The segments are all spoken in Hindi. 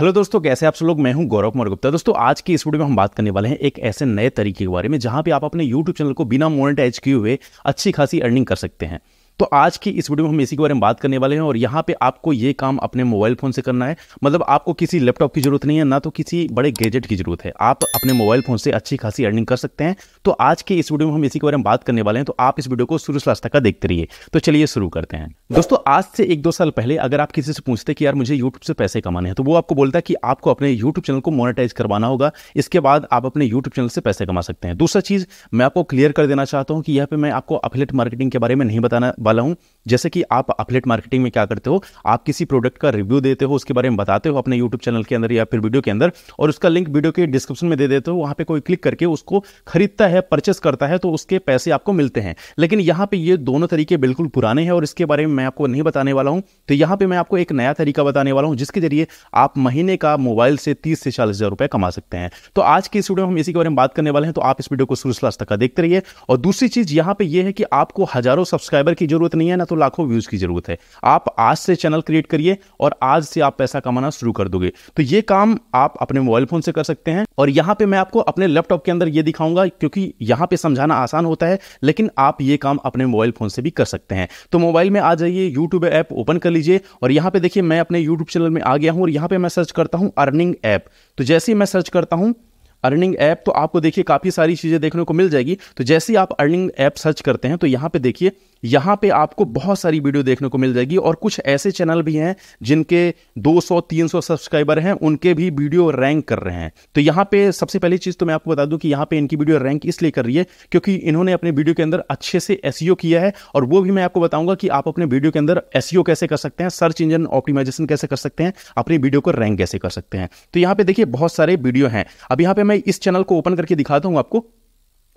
हेलो दोस्तों कैसे आप सब लोग मैं हूं गौरव कुमार गुप्ता दोस्तों आज की इस वीडियो में हम बात करने वाले हैं एक ऐसे नए तरीके के बारे में जहां पे आप अपने यूट्यूब चैनल को बिना मोनेटाइज किए हुए अच्छी खासी अर्निंग कर सकते हैं तो आज की इस वीडियो में हम इसी के बारे में बात करने वाले हैं और यहाँ पे आपको ये काम अपने मोबाइल फ़ोन से करना है मतलब आपको किसी लैपटॉप की ज़रूरत नहीं है ना तो किसी बड़े गैजेट की ज़रूरत है आप अपने मोबाइल फ़ोन से अच्छी खासी अर्निंग कर सकते हैं तो आज के इस वीडियो में हम इसी के बारे में बात करने वाले हैं तो आप इस वीडियो को शुरू से तक देखते रहिए तो चलिए शुरू करते हैं दोस्तों आज से एक दो साल पहले अगर आप किसी से पूछते कि यार मुझे यूट्यूब से पैसे कमाने हैं तो वो आपको बोलता है कि आपको अपने यूट्यूब चैनल को मोनिटाइज करवाना होगा इसके बाद आप अपने यूट्यूब चैनल से पैसे कमा सकते हैं दूसरा चीज़ मैं आपको क्लियर कर देना चाहता हूँ कि यहाँ पे मैं आपको अफिलेट मार्केटिंग के बारे में नहीं बताना वाला हूँ जैसे कि आप अपलेट मार्केटिंग में क्या करते हो आप किसी प्रोडक्ट का रिव्यू देते हो उसके बारे में बताते हो अपने यूट्यूब चैनल के अंदर या फिर वीडियो के अंदर और उसका लिंक वीडियो के डिस्क्रिप्शन में दे देते हो वहाँ पे कोई क्लिक करके उसको खरीदता है परचेस करता है तो उसके पैसे आपको मिलते हैं लेकिन यहाँ पे ये दोनों तरीके बिल्कुल पुराने हैं और इसके बारे में मैं आपको नहीं बताने वाला हूँ तो यहाँ पर मैं आपको एक नया तरीका बताने वाला हूँ जिसके जरिए आप महीने का मोबाइल से तीस से चालीस हज़ार रुपये कमा सकते हैं तो आज की इस वीडियो में हम इसी के बारे में बात करने वाले हैं तो आप इस वीडियो को शुरू से लास्ट तक देखते रहिए और दूसरी चीज़ यहाँ पे ये है कि आपको हज़ारों सब्सक्राइबर की जो जरूरत नहीं है ना तो लाखों व्यूज की जरूरत है आप आज से चैनल क्रिएट करिए और आज से आप पैसा कमाना शुरू कर दोगे तो ये काम आप अपने मोबाइल फोन से कर सकते हैं और यहाँ पे मैं आपको अपने लैपटॉप के अंदर ये दिखाऊंगा क्योंकि यहाँ पे समझाना आसान होता है लेकिन आप ये काम अपने मोबाइल फोन से भी कर सकते हैं तो मोबाइल में आ जाइए यूट्यूब ऐप ओपन कर लीजिए और यहाँ पे देखिए मैं अपने यूट्यूब चैनल में आ गया हूँ और यहाँ पे मैं सर्च करता हूँ अर्निंग ऐप तो जैसे ही मैं सर्च करता हूँ अर्निंग ऐप तो आपको देखिए काफ़ी सारी चीज़ें देखने को मिल जाएगी तो जैसे ही आप अर्निंग ऐप सर्च करते हैं तो यहाँ पे देखिए यहाँ पे आपको बहुत सारी वीडियो देखने को मिल जाएगी और कुछ ऐसे चैनल भी हैं जिनके 200-300 सब्सक्राइबर हैं उनके भी वीडियो रैंक कर रहे हैं तो यहाँ पे सबसे पहली चीज़ तो मैं आपको बता दूं कि यहाँ पे इनकी वीडियो रैंक इसलिए कर रही है क्योंकि इन्होंने अपने वीडियो के अंदर अच्छे से एस e किया है और वो भी मैं आपको बताऊंगा कि आप अपने वीडियो के अंदर एस e कैसे कर सकते हैं सर्च इंजन ऑप्टिमाइजेशन कैसे कर सकते हैं अपनी वीडियो को रैंक कैसे कर सकते हैं तो यहाँ पे देखिए बहुत सारे वीडियो हैं अब यहाँ पे मैं इस चैनल को ओपन करके दिखाता हूं आपको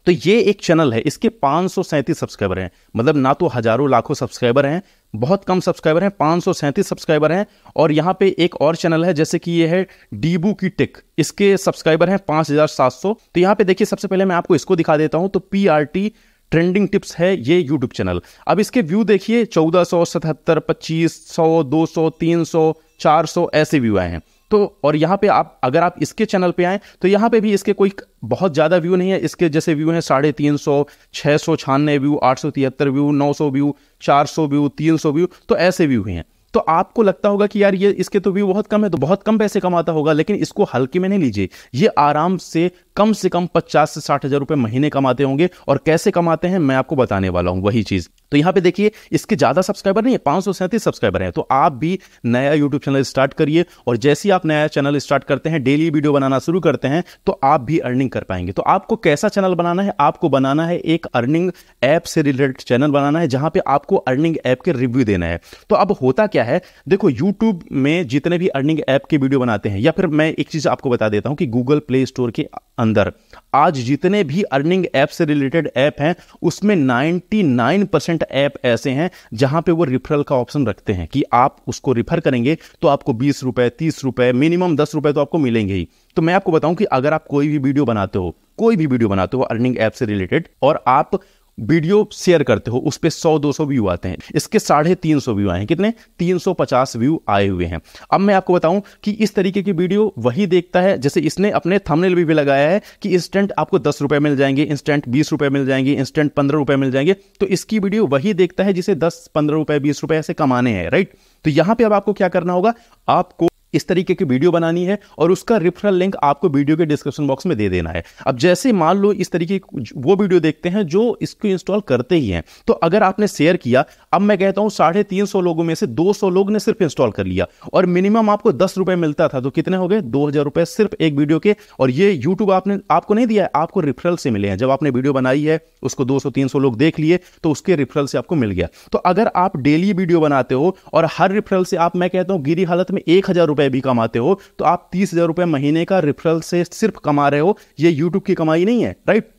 तो ये एक चैनल है इसके पांच सब्सक्राइबर हैं मतलब ना तो हज़ारों लाखों सब्सक्राइबर हैं बहुत कम सब्सक्राइबर हैं पांच सब्सक्राइबर हैं और यहां पे एक और चैनल है जैसे कि ये है डीबू की टिक इसके सब्सक्राइबर हैं 5,700 तो यहां पे देखिए सबसे पहले मैं आपको इसको दिखा देता हूं तो P R T trending tips है ये यूट्यूब चैनल अब इसके व्यू देखिए चौदह सौ सतहत्तर पच्चीस सौ दो सौ तीन सौ चार सौ ऐसे व्यू आए हैं तो और यहाँ पे आप अगर आप इसके चैनल पे आएँ तो यहाँ पे भी इसके कोई बहुत ज़्यादा व्यू नहीं है इसके जैसे व्यू हैं साढ़े तीन सौ छः सौ छानवे व्यू आठ सौ तिहत्तर व्यू नौ सौ व्यू चार सौ व्यू तीन सौ व्यू तो ऐसे व्यू हैं तो आपको लगता होगा कि यार ये इसके तो व्यू बहुत कम है तो बहुत कम पैसे कमाता होगा लेकिन इसको हल्के में नहीं लीजिए ये आराम से कम से कम पचास से साठ हज़ार रुपये महीने कमाते होंगे और कैसे कमाते हैं मैं आपको बताने वाला हूँ वही चीज़ तो यहां पे देखिए इसके ज़्यादा सब्सक्राइबर नहीं है सैंतीस सब्सक्राइबर है तो आप भी नया यूट्यूब चैनल स्टार्ट करिए और जैसे ही आप नया चैनल स्टार्ट करते हैं डेली वीडियो बनाना शुरू करते हैं तो आप भी अर्निंग कर पाएंगे तो आपको कैसा चैनल बनाना है आपको बनाना है एक अर्निंग ऐप से रिलेटेड चैनल बनाना है जहां पर आपको अर्निंग ऐप के रिव्यू देना है तो अब होता क्या है देखो यूट्यूब में जितने भी अर्निंग ऐप के वीडियो बनाते हैं या फिर मैं एक चीज़ आपको बता देता हूं कि गूगल प्ले स्टोर के अंदर आज जितने भी अर्निंग ऐप से रिलेटेड ऐप हैं उसमें 99 परसेंट परसेंट ऐप ऐसे हैं जहां पे वो रिफरल का ऑप्शन रखते हैं कि आप उसको रिफर करेंगे तो आपको बीस रुपए तीस रुपए मिनिमम दस रुपए तो आपको मिलेंगे ही तो मैं आपको बताऊं कि अगर आप कोई भी वीडियो बनाते हो कोई भी वीडियो बनाते हो अर्निंग ऐप से रिलेटेड और आप वीडियो शेयर करते हो उस पर सौ दो सौ व्यू आते हैं इसके साढ़े तीन सौ व्यू आए हैं कितने तीन सौ पचास व्यू आए हुए हैं अब मैं आपको बताऊं कि इस तरीके की वीडियो वही देखता है जैसे इसने अपने थंबनेल भी, भी लगाया है कि इंस्टेंट आपको दस रुपए मिल जाएंगे इंस्टेंट बीस रुपए मिल जाएंगे इंस्टेंट पंद्रह रुपए मिल जाएंगे तो इसकी वीडियो वही देखता है जिसे दस पंद्रह रुपए बीस रुपए ऐसे कमाने हैं राइट तो यहां पर अब आपको क्या करना होगा आपको इस तरीके की वीडियो बनानी है और उसका रिफरल लिंक आपको वीडियो के डिस्क्रिप्शन बॉक्स में दे देना है अब जैसे मान लो इस तरीके वो वीडियो देखते हैं जो इसको इंस्टॉल करते ही हैं तो अगर आपने शेयर किया अब मैं कहता हूँ साढ़े तीन सौ लोगों में से दो सौ लोग ने सिर्फ इंस्टॉल कर लिया और मिनिमम आपको दस रुपये मिलता था तो कितने हो गए दो हज़ार रुपये सिर्फ एक वीडियो के और ये यूट्यूब आपने आपको नहीं दिया है आपको रिफरल से मिले हैं जब आपने वीडियो बनाई है उसको दो सौ तीन सौ लोग देख लिए तो उसके रिफरल से आपको मिल गया तो अगर आप डेली वीडियो बनाते हो और हर रिफरल से आप मैं कहता हूँ गिरी हालत में एक हज़ार रुपये रुपए भी कमाते हो तो आप तीस हजार रुपए महीने का रिफरल से सिर्फ कमा रहे हो ये यूट्यूब की कमाई नहीं है राइट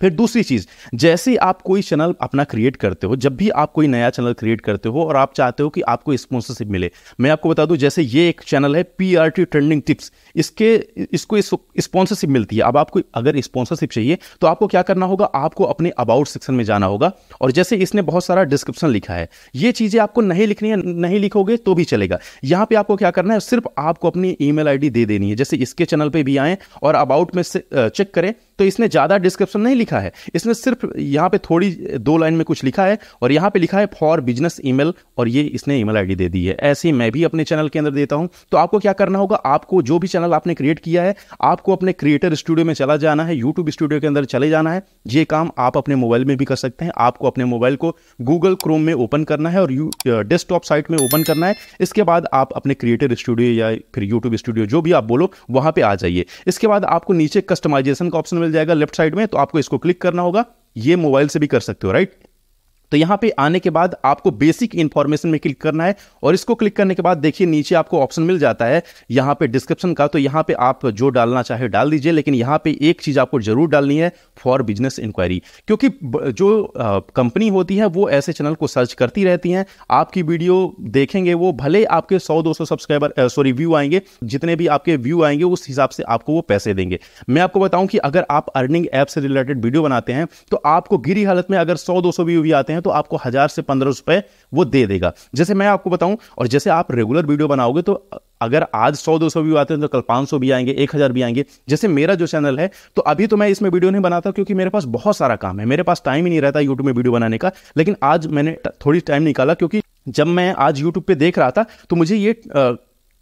फिर दूसरी चीज़ जैसे आप कोई चैनल अपना क्रिएट करते हो जब भी आप कोई नया चैनल क्रिएट करते हो और आप चाहते हो कि आपको स्पॉन्सरशिप मिले मैं आपको बता दूं जैसे ये एक चैनल है P R T trending tips इसके इसको स्पॉन्सरशिप मिलती है अब आपको अगर स्पॉन्सरशिप चाहिए तो आपको क्या करना होगा आपको अपने अबाउट सेक्शन में जाना होगा और जैसे इसने बहुत सारा डिस्क्रिप्शन लिखा है ये चीज़ें आपको नहीं लिखनी है नहीं लिखोगे तो भी चलेगा यहाँ पर आपको क्या करना है सिर्फ आपको अपनी ई मेल दे देनी है जैसे इसके चैनल पर भी आए और अबाउट में चेक करें तो इसने ज़्यादा डिस्क्रिप्शन नहीं लिखा है इसने सिर्फ यहाँ पे थोड़ी दो लाइन में कुछ लिखा है और यहाँ पे लिखा है फॉर बिजनेस ईमेल और ये इसने ईमेल आईडी दे दी है ऐसे ही मैं भी अपने चैनल के अंदर देता हूँ तो आपको क्या करना होगा आपको जो भी चैनल आपने क्रिएट किया है आपको अपने क्रिएटर स्टूडियो में चला जाना है यूट्यूब स्टूडियो के अंदर चले जाना है ये काम आप अपने मोबाइल में भी कर सकते हैं आपको अपने मोबाइल को गूगल क्रोम में ओपन करना है और डेस्कटॉप साइट में ओपन करना है इसके बाद आप अपने क्रिएटर स्टूडियो या फिर यूट्यूब स्टूडियो जो भी आप बोलो वहाँ पर आ जाइए इसके बाद आपको नीचे कस्टमाइजेशन का ऑप्शन मिल जाएगा लेफ्ट साइड में तो आपको इसको क्लिक करना होगा ये मोबाइल से भी कर सकते हो राइट तो यहां पे आने के बाद आपको बेसिक इन्फॉर्मेशन में क्लिक करना है और इसको क्लिक करने के बाद देखिए नीचे आपको ऑप्शन मिल जाता है यहां पे डिस्क्रिप्शन का तो यहां पे आप जो डालना चाहे डाल दीजिए लेकिन यहां पे एक चीज़ आपको जरूर डालनी है फॉर बिजनेस इंक्वायरी क्योंकि जो कंपनी होती है वो ऐसे चैनल को सर्च करती रहती है आपकी वीडियो देखेंगे वो भले आपके सौ दो सब्सक्राइबर सॉरी व्यू आएंगे जितने भी आपके व्यू आएंगे उस हिसाब से आपको वो पैसे देंगे मैं आपको बताऊं कि अगर आप अर्निंग ऐप से रिलेटेड वीडियो बनाते हैं तो आपको गिरी हालत में अगर सौ दो व्यू भी आते हैं हैं तो आपको हज़ार से पंद्रह रुपए वो दे देगा जैसे मैं आपको बताऊं और जैसे आप रेगुलर वीडियो बनाओगे तो अगर आज सौ दो सौ व्यू आते हैं तो कल पाँच सौ भी आएंगे एक हज़ार भी आएंगे जैसे मेरा जो चैनल है तो अभी तो मैं इसमें वीडियो नहीं बनाता क्योंकि मेरे पास बहुत सारा काम है मेरे पास टाइम ही नहीं रहता यूट्यूब में वीडियो बनाने का लेकिन आज मैंने थोड़ी टाइम निकाला क्योंकि जब मैं आज यूट्यूब पे देख रहा था तो मुझे ये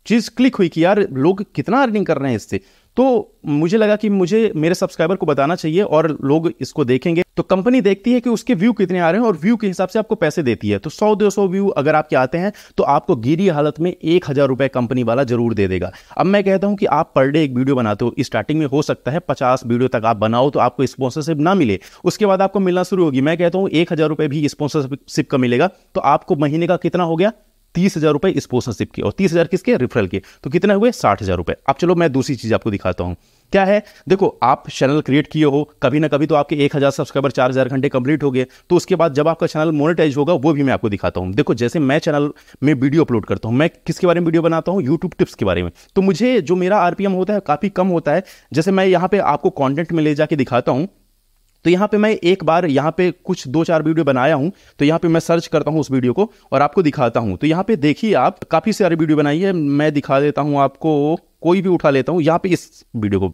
चीज़ क्लिक हुई कि यार लोग कितना अर्निंग कर रहे हैं इससे तो मुझे लगा कि मुझे मेरे सब्सक्राइबर को बताना चाहिए और लोग इसको देखेंगे तो कंपनी देखती है कि उसके व्यू कितने आ रहे हैं और व्यू के हिसाब से आपको पैसे देती है तो सौ दो सौ व्यू अगर आपके आते हैं तो आपको गिरी हालत में एक हज़ार रुपए कंपनी वाला जरूर दे देगा अब मैं कहता हूं कि आप पर डे एक वीडियो बनाते हो स्टार्टिंग में हो सकता है पचास वीडियो तक आप बनाओ तो आपको स्पॉन्सरशिप ना मिले उसके बाद आपको मिलना शुरू होगी मैं कहता हूँ एक हज़ार रुपये भी स्पॉन्सरशिप का मिलेगा तो आपको महीने का कितना हो गया तीस हज़ार रुपये स्पॉन्सरशिप के और तीस हज़ार किसके रिफरल के तो कितने हुए साठ हज़ार रुपये अब चलो मैं दूसरी चीज़ आपको दिखाता हूँ क्या है देखो आप चैनल क्रिएट किए हो कभी ना कभी तो आपके एक हज़ार सब्सक्राइबर चार हज़ार घंटे कंप्लीट हो गए तो उसके बाद जब आपका चैनल मोनेटाइज होगा वो भी मैं आपको दिखाता हूं देखो जैसे मैं चैनल में वीडियो अपलोड करता हूं मैं किसके बारे में वीडियो बनाता हूं यूट्यूब टिप्स के बारे में तो मुझे जो मेरा आरपीएम होता है काफ़ी कम होता है जैसे मैं यहाँ पर आपको कॉन्टेंट में ले जाके दिखाता हूं तो यहाँ पे मैं एक बार यहाँ पे कुछ दो चार वीडियो बनाया हूँ तो यहाँ पे मैं सर्च करता हूँ उस वीडियो को और आपको दिखाता हूँ तो यहाँ पे देखिए आप काफ़ी सारी वीडियो बनाई है मैं दिखा देता हूँ आपको कोई भी उठा लेता हूँ यहाँ पे इस वीडियो को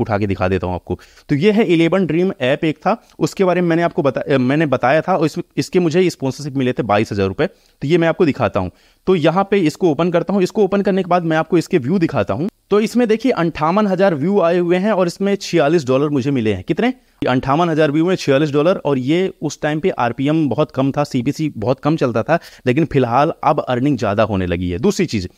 उठा के दिखा देता हूँ आपको तो ये है इलेवन ड्रीम ऐप एक था उसके बारे में मैंने आपको बता मैंने बताया था और इस, इसके मुझे स्पॉन्सरशिप मिले थे बाईस हज़ार रुपये तो ये मैं आपको दिखाता हूँ तो यहाँ पे इसको ओपन करता हूँ इसको ओपन करने के बाद मैं आपको इसके व्यू दिखाता हूँ तो इसमें देखिए अंठावन हज़ार व्यू आए हुए हैं और इसमें छियालीस डॉलर मुझे मिले हैं कितने अंठावन हज़ार व्यू में छियालीस डॉलर और ये उस टाइम पे आरपीएम बहुत कम था सीपीसी बहुत कम चलता था लेकिन फिलहाल अब अर्निंग ज़्यादा होने लगी है दूसरी चीज़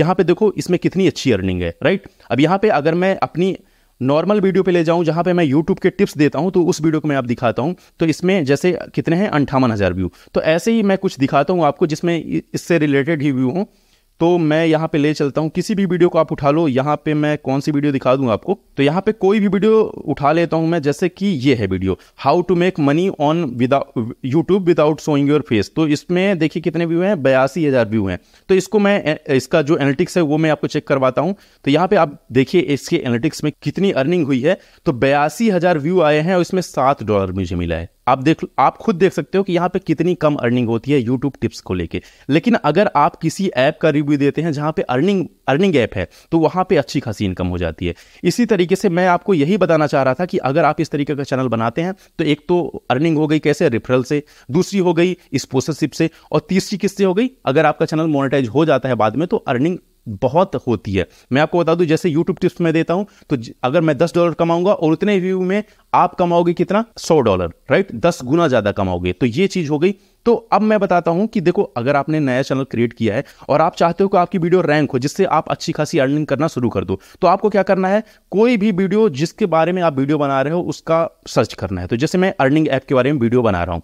यहाँ पे देखो इसमें कितनी अच्छी अर्निंग है राइट अब यहाँ पे अगर मैं अपनी नॉर्मल वीडियो पे ले जाऊं जहां पे मैं यूट्यूब के टिप्स देता हूं तो उस वीडियो को मैं आप दिखाता हूँ तो इसमें जैसे कितने हैं अंठावन हज़ार व्यू तो ऐसे ही मैं कुछ दिखाता हूं आपको जिसमें इससे रिलेटेड ही व्यू हूँ तो मैं यहाँ पे ले चलता हूँ किसी भी वीडियो को आप उठा लो यहाँ पे मैं कौन सी वीडियो दिखा दूँ आपको तो यहाँ पे कोई भी वीडियो उठा लेता हूँ मैं जैसे कि ये है video how to make money on without YouTube without showing your face तो इसमें देखिए कितने व्यू हैं बयासी हज़ार व्यू हैं तो इसको मैं इसका जो एनालिटिक्स है वो मैं आपको चेक करवाता हूँ तो यहाँ पर आप देखिए इसके एनालिटिक्स में कितनी अर्निंग हुई है तो बयासी हज़ार व्यू आए हैं और इसमें सात डॉलर मुझे मिला है आप देख आप खुद देख सकते हो कि यहाँ पे कितनी कम अर्निंग होती है यूट्यूब टिप्स को लेके लेकिन अगर आप किसी ऐप का रिव्यू देते हैं जहाँ पे अर्निंग अर्निंग ऐप है तो वहाँ पे अच्छी खासी इनकम हो जाती है इसी तरीके से मैं आपको यही बताना चाह रहा था कि अगर आप इस तरीके का चैनल बनाते हैं तो एक तो अर्निंग हो गई कैसे रेफरल से दूसरी हो गई स्पोसरशिप से और तीसरी किससे हो गई अगर आपका चैनल मोनिटाइज हो जाता है बाद में तो अर्निंग बहुत होती है मैं आपको बता दूं जैसे YouTube टिप्स में देता हूं तो अगर मैं दस डॉलर कमाऊंगा और उतने व्यू में आप कमाओगे कितना सौ डॉलर राइट दस गुना ज़्यादा कमाओगे तो ये चीज़ हो गई तो अब मैं बताता हूं कि देखो अगर आपने नया चैनल क्रिएट किया है और आप चाहते हो कि आपकी वीडियो रैंक हो जिससे आप अच्छी खासी अर्निंग करना शुरू कर दो तो आपको क्या करना है कोई भी वीडियो जिसके बारे में आप वीडियो बना रहे हो उसका सर्च करना है तो जैसे मैं अर्निंग ऐप के बारे में वीडियो बना रहा हूं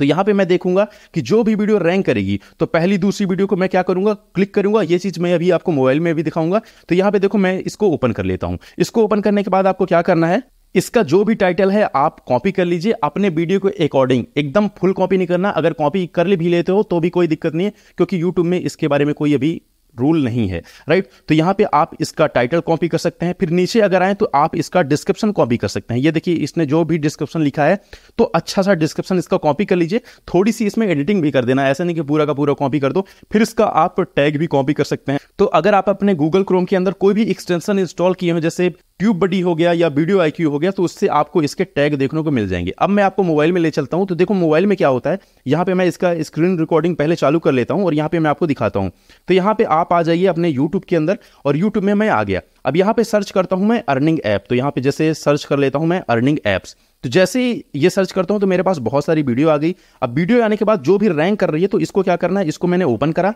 तो यहां पे मैं देखूंगा कि जो भी वीडियो रैंक करेगी तो पहली दूसरी वीडियो को मैं क्या करूंगा क्लिक करूंगा ये चीज़ मैं अभी आपको मोबाइल में भी दिखाऊंगा तो यहां पे देखो मैं इसको ओपन कर लेता हूं इसको ओपन करने के बाद आपको क्या करना है इसका जो भी टाइटल है आप कॉपी कर लीजिए अपने वीडियो के अकॉर्डिंग एकदम फुल कॉपी नहीं करना अगर कॉपी कर ले भी लेते हो तो भी कोई दिक्कत नहीं है क्योंकि यूट्यूब में इसके बारे में कोई अभी रूल नहीं है राइट तो यहां पे आप इसका टाइटल कॉपी कर सकते हैं फिर नीचे अगर आए तो आप इसका डिस्क्रिप्शन कॉपी कर सकते हैं ये देखिए इसने जो भी डिस्क्रिप्शन लिखा है तो अच्छा सा डिस्क्रिप्शन इसका कॉपी कर लीजिए थोड़ी सी इसमें एडिटिंग भी कर देना ऐसा नहीं कि पूरा का पूरा कॉपी कर दो फिर इसका आप टैग भी कॉपी कर सकते हैं तो अगर आप अपने गूगल क्रोम के अंदर कोई भी एक्सटेंशन इंस्टॉल किए हैं जैसे ट्यूब बडी हो गया या वीडियो आईक्यू हो गया तो उससे आपको इसके टैग देखने को मिल जाएंगे अब मैं आपको मोबाइल में ले चलता हूँ तो देखो मोबाइल में क्या होता है यहाँ पे मैं इसका स्क्रीन रिकॉर्डिंग पहले चालू कर लेता हूँ और यहाँ पे मैं आपको दिखाता हूँ तो यहाँ पे आप आ जाइए अपने यूट्यूब के अंदर और यूट्यूब में मैं आ गया अब यहाँ पे सर्च करता हूँ मैं अर्निंग ऐप तो यहाँ पे जैसे सर्च कर लेता हूँ मैं अर्निंग ऐप्स तो जैसे ही ये सर्च करता हूँ तो मेरे पास बहुत सारी वीडियो आ गई अब वीडियो आने के बाद जो भी रैंक कर रही है तो इसको क्या करना है इसको मैंने ओपन करा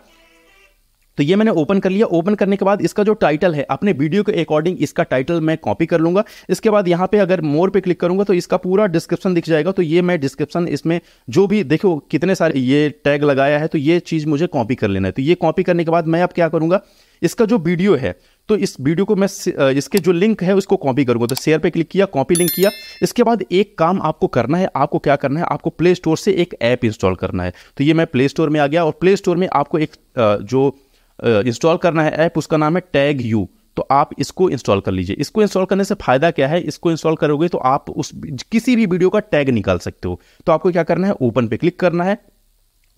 तो ये मैंने ओपन कर लिया ओपन करने के बाद इसका जो टाइटल है अपने वीडियो के अकॉर्डिंग इसका टाइटल मैं कॉपी कर लूँगा इसके बाद यहाँ पे अगर मोर पे क्लिक करूँगा तो इसका पूरा डिस्क्रिप्शन दिख जाएगा तो ये मैं डिस्क्रिप्शन इसमें जो भी देखो कितने सारे ये टैग लगाया है तो ये चीज़ मुझे कॉपी कर लेना है तो ये कॉपी करने के बाद मैं अब क्या करूँगा इसका जो वीडियो है तो इस वीडियो को मैं इसके जो लिंक है उसको कॉपी करूँगा तो शेयर पे क्लिक किया कॉपी लिंक किया इसके बाद एक काम आपको करना है आपको क्या करना है आपको प्ले स्टोर से एक ऐप इंस्टॉल करना है तो ये मैं प्ले स्टोर में आ गया और प्ले स्टोर में आपको एक जो इंस्टॉल करना है ऐप उसका नाम है टैग यू तो आप इसको इंस्टॉल कर लीजिए इसको इंस्टॉल करने से फायदा क्या है इसको इंस्टॉल करोगे तो आप उस किसी भी वीडियो का टैग निकाल सकते हो तो आपको क्या करना है ओपन पे क्लिक करना है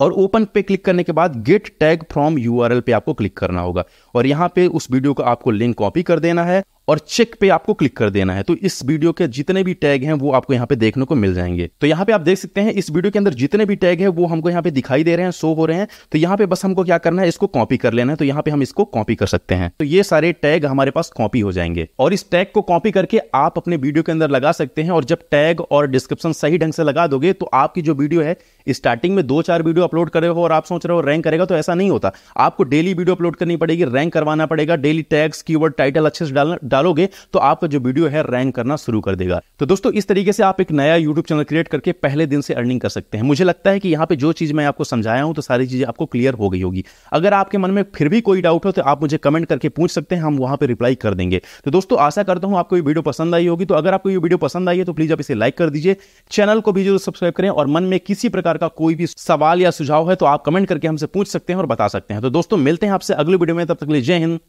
और ओपन पे क्लिक करने के बाद गेट टैग फ्रॉम यूआरएल पे आपको क्लिक करना होगा और यहाँ पे उस वीडियो का आपको लिंक कॉपी कर देना है और चेक पे आपको क्लिक कर देना है तो इस वीडियो के जितने भी टैग हैं वो आपको यहाँ पे देखने को मिल जाएंगे तो यहाँ पे आप देख सकते हैं इस वीडियो के अंदर जितने भी टैग हैं वो हमको यहाँ पे दिखाई दे रहे हैं शो हो रहे हैं तो यहाँ पे बस हमको क्या करना है इसको कॉपी कर लेना है तो यहाँ पे हम इसको कॉपी कर सकते हैं तो ये सारे टैग हमारे पास कॉपी हो जाएंगे और इस टैग को कॉपी करके आप अपने वीडियो के अंदर लगा सकते हैं और जब टैग और डिस्क्रिप्शन सही ढंग से लगा दोगे तो आपकी जो वीडियो है स्टार्टिंग में दो चार वीडियो अपलोड करे हो और आप सोच रहे हो रैंक करेगा तो ऐसा नहीं होता आपको डेली वीडियो अपलोड करनी पड़ेगी रैंक करवाना पड़ेगा डेली टैग्स की टाइटल अच्छे से डालना डालोगे तो आपका जो वीडियो है रैंक करना शुरू कर देगा तो दोस्तों इस तरीके से आप एक नया यूट्यूब चैनल क्रिएट करके पहले दिन से अर्निंग कर सकते हैं मुझे लगता है कि यहाँ पे जो चीज़ मैं आपको समझाया हूँ तो सारी चीज़ें आपको क्लियर हो गई होगी अगर आपके मन में फिर भी कोई डाउट हो तो आप मुझे कमेंट करके पूछ सकते हैं हम वहां पर रिप्लाई कर देंगे तो दोस्तों आशा करता हूँ आपको ये वीडियो पसंद आई होगी तो अगर आपको ये वीडियो पसंद आई है तो प्लीज़ आप इसे लाइक कर दीजिए चैनल को भी जरूर सब्सक्राइब करें और मन में किसी प्रकार का कोई भी सवाल या सुझाव है तो आप कमेंट करके हमसे पूछ सकते हैं और बता सकते हैं तो दोस्तों मिलते हैं आपसे अगले वीडियो में तब तक लिए जय हिंद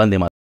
बंदे माता